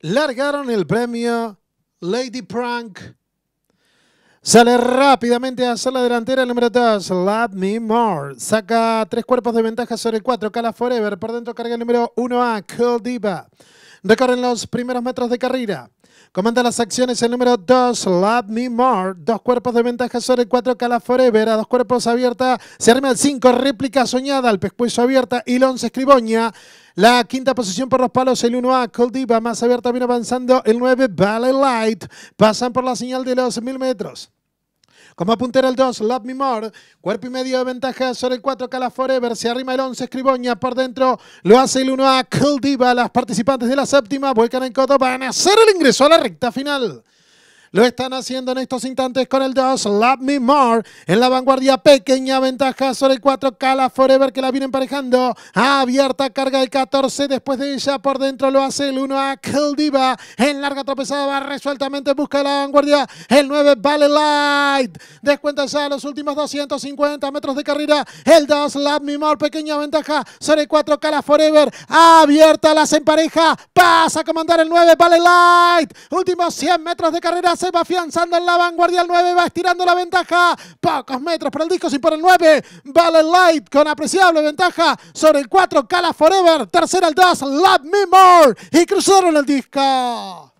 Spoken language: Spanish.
largaron el premio Lady Prank. Sale rápidamente hacer la delantera el número 2, Love Me More. Saca tres cuerpos de ventaja sobre el 4, Cala Forever. Por dentro carga el número 1A, Cool Diva. Recorren los primeros metros de carrera. Comanda las acciones el número 2, Love Me More. Dos cuerpos de ventaja sobre el 4, Cala Forever. A dos cuerpos abierta, se arma el 5, réplica soñada. Al pescuezo abierta, el se escriboña. La quinta posición por los palos, el 1A, Coldiva. Más abierta viene avanzando el 9, Valley Light. Pasan por la señal de los 1.000 metros. Como apuntera el 2, Love Me More. Cuerpo y medio de ventaja sobre el 4, Cala Forever. Se arrima el 11, Escriboña. Por dentro lo hace el 1A, Coldiva. Las participantes de la séptima vuelcan en coto. Van a hacer el ingreso a la recta final. Lo están haciendo en estos instantes con el 2, Love Me More. En la vanguardia, pequeña ventaja sobre el 4, Cala Forever, que la viene emparejando. Abierta carga el 14, después de ella por dentro lo hace el 1 a Keldiva. En larga tropezada va resueltamente busca la vanguardia. El 9, Vale Light. Descuenta a los últimos 250 metros de carrera. El 2, Love Me More, pequeña ventaja sobre el 4, Cala Forever. Abierta las empareja Pasa a comandar el 9, Vale Light. Últimos 100 metros de carrera se va afianzando en la vanguardia. El 9 va estirando la ventaja. Pocos metros para el disco. Y por el 9, Vale Light con apreciable ventaja sobre el 4. Cala Forever. Tercera el 2. Love Me More. Y cruzaron el disco.